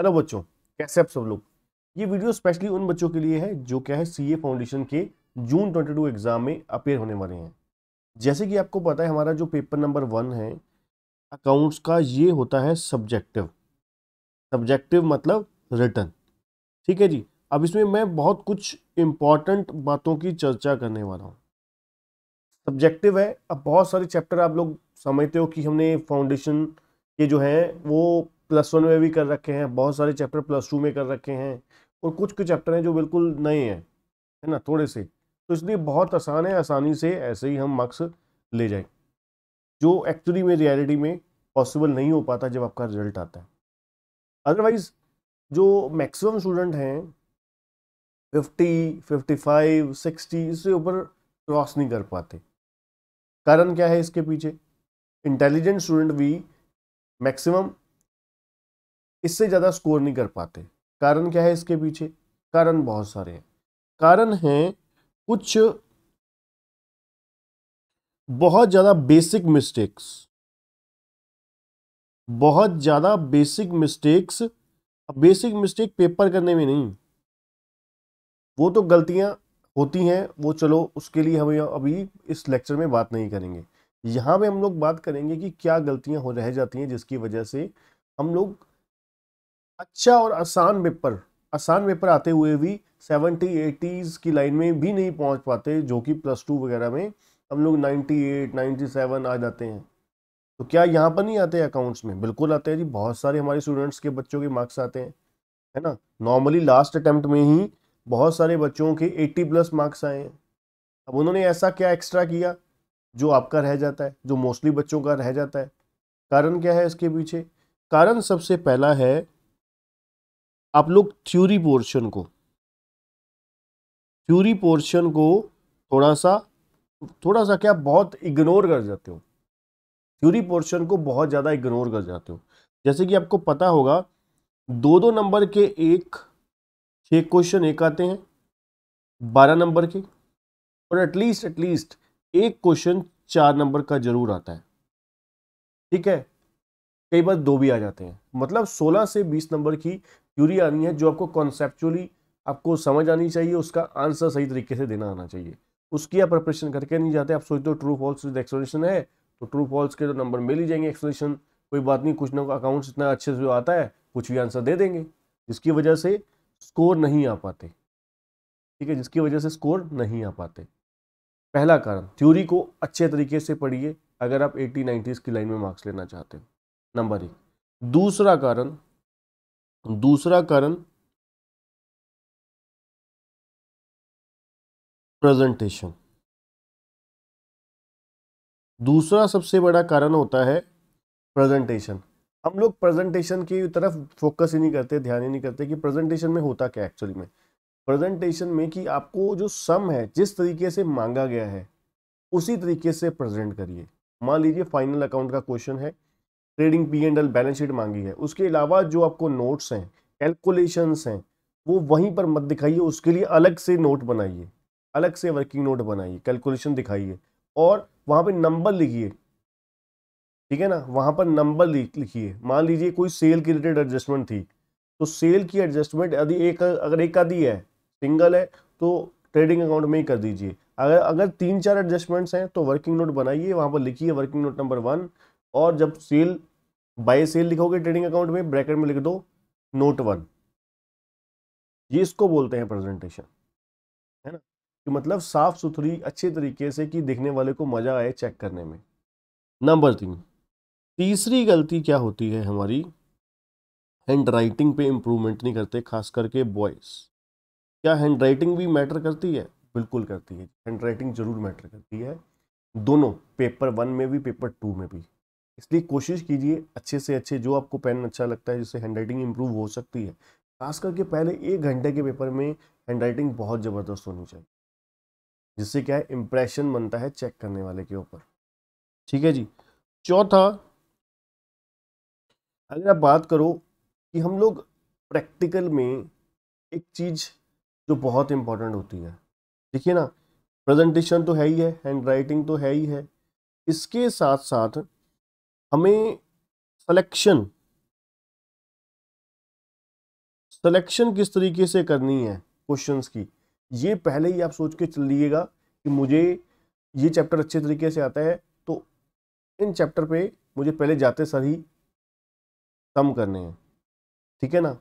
hello बच्चों कैसे आप सब लोग ये वीडियो स्पेशली उन बच्चों के लिए है जो क्या है सीए फाउंडेशन के जून 22 एग्ज़ाम में अपेयर होने वाले हैं जैसे कि आपको पता है हमारा जो पेपर नंबर वन है अकाउंट्स का ये होता है सब्जेक्टिव सब्जेक्टिव मतलब रिटर्न ठीक है जी अब इसमें मैं बहुत कुछ इम्पॉर्टेंट बातों की चर्चा करने वाला हूँ सब्जेक्टिव है अब बहुत सारे चैप्टर आप लोग समझते हो कि हमने फाउंडेशन के जो है वो प्लस वन में भी कर रखे हैं बहुत सारे चैप्टर प्लस टू में कर रखे हैं और कुछ कुछ चैप्टर हैं जो बिल्कुल नए हैं है ना थोड़े से तो इसलिए बहुत आसान है आसानी से ऐसे ही हम मार्क्स ले जाए जो एक्चुअली में रियलिटी में पॉसिबल नहीं हो पाता जब आपका रिजल्ट आता है अदरवाइज जो मैक्सिमम स्टूडेंट हैं फिफ्टी फिफ्टी फाइव सिक्सटी इससे ऊपर क्रॉस नहीं कर पाते कारण क्या है इसके पीछे इंटेलिजेंट स्टूडेंट भी मैक्सिमम इससे ज़्यादा स्कोर नहीं कर पाते कारण क्या है इसके पीछे कारण बहुत सारे हैं कारण हैं कुछ बहुत ज़्यादा बेसिक मिस्टेक्स बहुत ज़्यादा basic mistakes basic mistake paper करने में नहीं वो तो गलतियाँ होती हैं वो चलो उसके लिए हम अभी इस लेक्चर में बात नहीं करेंगे यहाँ पे हम लोग बात करेंगे कि क्या गलतियाँ हो रह जाती हैं जिसकी वजह से हम लोग अच्छा और आसान पेपर आसान पेपर आते हुए भी सेवेंटी एटीज़ की लाइन में भी नहीं पहुंच पाते जो कि प्लस टू वगैरह में हम लोग नाइन्टी एट नाइन्टी सेवन आ जाते हैं तो क्या यहाँ पर नहीं आते अकाउंट्स में बिल्कुल आते हैं जी बहुत सारे हमारे स्टूडेंट्स के बच्चों के मार्क्स आते हैं है ना नॉर्मली लास्ट अटैम्प्ट में ही बहुत सारे बच्चों के एट्टी प्लस मार्क्स आए हैं अब उन्होंने ऐसा क्या एक्स्ट्रा किया जो आपका रह जाता है जो मोस्टली बच्चों का रह जाता है कारण क्या है इसके पीछे कारण सबसे पहला है आप लोग थ्योरी पोर्शन को थ्योरी पोर्शन को थोड़ा सा थोड़ा सा क्या बहुत इग्नोर कर जाते हो थ्योरी पोर्शन को बहुत ज़्यादा इग्नोर कर जाते हो जैसे कि आपको पता होगा दो दो नंबर के एक छः क्वेश्चन एक आते हैं बारह नंबर के और एटलीस्ट एटलीस्ट एक क्वेश्चन चार नंबर का जरूर आता है ठीक है कई बार दो भी आ जाते हैं मतलब सोलह से बीस नंबर की थ्यूरी आनी है जो आपको कॉन्सेप्चुअली आपको समझ आनी चाहिए उसका आंसर सही तरीके से देना आना चाहिए उसकी आप प्रिपरेशन करके नहीं जाते आप सोचते हो ट्रू फॉल्स एक्सप्लेनेशन है तो ट्रू फॉल्स के तो नंबर मिल ही जाएंगे एक्सप्लेनेशन कोई बात नहीं कुछ ना अकाउंट्स इतना अच्छे से आता है कुछ भी आंसर दे देंगे जिसकी वजह से स्कोर नहीं आ पाते ठीक है जिसकी वजह से स्कोर नहीं आ पाते पहला कारण थ्योरी को अच्छे तरीके से पढ़िए अगर आप एट्टी नाइन्टीज़ की लाइन में मार्क्स लेना चाहते हो नंबर एक दूसरा कारण तो दूसरा कारण प्रेजेंटेशन दूसरा सबसे बड़ा कारण होता है प्रेजेंटेशन हम लोग प्रेजेंटेशन की तरफ फोकस ही नहीं करते ध्यान ही नहीं करते कि प्रेजेंटेशन में होता क्या एक्चुअली में प्रेजेंटेशन में कि आपको जो सम है जिस तरीके से मांगा गया है उसी तरीके से प्रेजेंट करिए मान लीजिए फाइनल अकाउंट का क्वेश्चन है trading P and L balance sheet मांगी है उसके अलावा जो आपको नोट्स हैं कैलकुलेशंस हैं वो वहीं पर मत दिखाइए उसके लिए अलग से नोट बनाइए अलग से वर्किंग नोट बनाइए कैलकुलेशन दिखाइए और वहाँ पे नंबर लिखिए ठीक है ना वहाँ पर नंबर लिखिए मान लीजिए कोई सेल की रिलेटेड एडजस्टमेंट थी तो सेल की एडजस्टमेंट यदि एक अगर एक आदि है सिंगल है तो ट्रेडिंग अकाउंट में ही कर दीजिए अगर अगर तीन चार एडजस्टमेंट्स हैं तो वर्किंग नोट बनाइए वहाँ पर लिखिए वर्किंग नोट नंबर वन और जब सेल बाय सेल लिखोगे ट्रेडिंग अकाउंट में ब्रैकेट में लिख दो नोट वन ये इसको बोलते हैं प्रेजेंटेशन है ना कि मतलब साफ सुथरी अच्छे तरीके से कि दिखने वाले को मज़ा आए चेक करने में नंबर तीन तीसरी गलती क्या होती है हमारी हैंड राइटिंग पे इम्प्रूवमेंट नहीं करते खास करके बॉयज़ क्या हैंड राइटिंग भी मैटर करती है बिल्कुल करती है हैंड राइटिंग ज़रूर मैटर करती है दोनों पेपर वन में भी पेपर टू में भी इसलिए कोशिश कीजिए अच्छे से अच्छे जो आपको पेन अच्छा लगता है जिससे हैंड राइटिंग इम्प्रूव हो सकती है खास करके पहले एक घंटे के पेपर में हैंड राइटिंग बहुत ज़बरदस्त होनी चाहिए जिससे क्या है इम्प्रेशन बनता है चेक करने वाले के ऊपर ठीक है जी चौथा अगर आप बात करो कि हम लोग प्रैक्टिकल में एक चीज़ जो बहुत इम्पॉर्टेंट होती है देखिए ना प्रेजेंटेशन तो है ही है हैंड राइटिंग तो है ही है इसके साथ साथ हमें सिलेक्शन सिलेक्शन किस तरीके से करनी है क्वेश्चंस की ये पहले ही आप सोच के चलिएगा कि मुझे ये चैप्टर अच्छे तरीके से आता है तो इन चैप्टर पे मुझे पहले जाते सर ही सम करने हैं ठीक है ना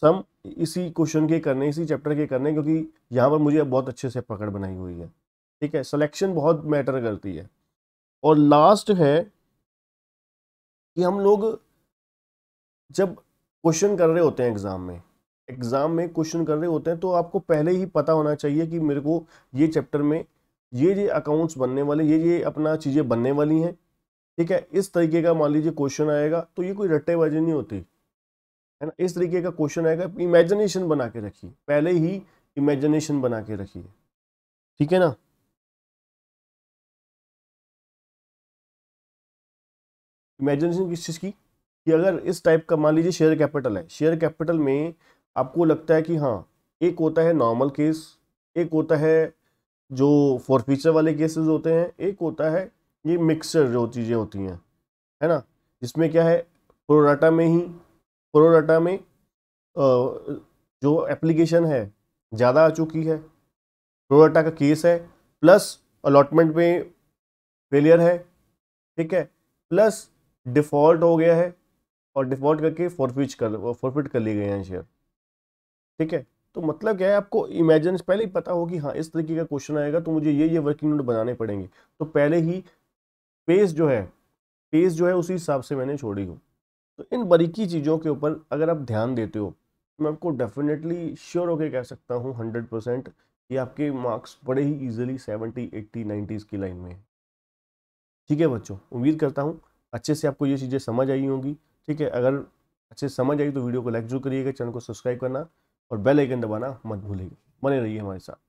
सम इसी क्वेश्चन के करने इसी चैप्टर के करने क्योंकि यहाँ पर मुझे बहुत अच्छे से पकड़ बनाई हुई है ठीक है सिलेक्शन बहुत मैटर करती है और लास्ट है कि हम लोग जब क्वेश्चन कर रहे होते हैं एग्ज़ाम में एग्ज़ाम में क्वेश्चन कर रहे होते हैं तो आपको पहले ही पता होना चाहिए कि मेरे को ये चैप्टर में ये ये अकाउंट्स बनने वाले ये ये अपना चीज़ें बनने वाली हैं ठीक है इस तरीके का मान लीजिए क्वेश्चन आएगा तो ये कोई रट्टेबाजी नहीं होती है ना इस तरीके का क्वेश्चन आएगा इमेजिनेशन बना के रखिए पहले ही इमेजिनेशन बना के रखिए ठीक है ना इमेजिनेशन किस चीज़ की कि अगर इस टाइप का मान लीजिए शेयर कैपिटल है शेयर कैपिटल में आपको लगता है कि हाँ एक होता है नॉर्मल केस एक होता है जो फॉरफीचर वाले केसेस होते हैं एक होता है ये मिक्सचर जो चीज़ें होती हैं है ना इसमें क्या है प्रोडाटा में ही प्रोडाटा में जो एप्लीकेशन है ज़्यादा आ चुकी है प्रोडाटा का केस है प्लस अलॉटमेंट में फेलियर है ठीक है प्लस डिफ़ॉल्ट हो गया है और डिफ़ॉल्ट करके फॉरफिट कर फॉरफिट कर लिए गए हैं शेयर ठीक है तो मतलब क्या है आपको इमेजिन पहले ही पता हो कि हाँ इस तरीके का क्वेश्चन आएगा तो मुझे ये ये वर्किंग नोट बनाने पड़ेंगे तो पहले ही पेज जो है पेज जो है उसी हिसाब से मैंने छोड़ी हूँ तो इन बारीकी चीज़ों के ऊपर अगर आप ध्यान देते हो तो मैं आपको डेफिनेटली श्योर होकर कह सकता हूँ हंड्रेड परसेंट कि आपके मार्क्स बड़े ही ईजिली सेवेंटी एट्टी नाइन्टीज़ की लाइन में ठीक है बच्चों उम्मीद करता हूँ अच्छे से आपको ये चीज़ें समझ आई होंगी ठीक है अगर अच्छे से समझ आई तो वीडियो को लाइक जरूर करिएगा चैनल को सब्सक्राइब करना और बेल आइकन दबाना मत भूलिएगा बने रहिए हमारे साथ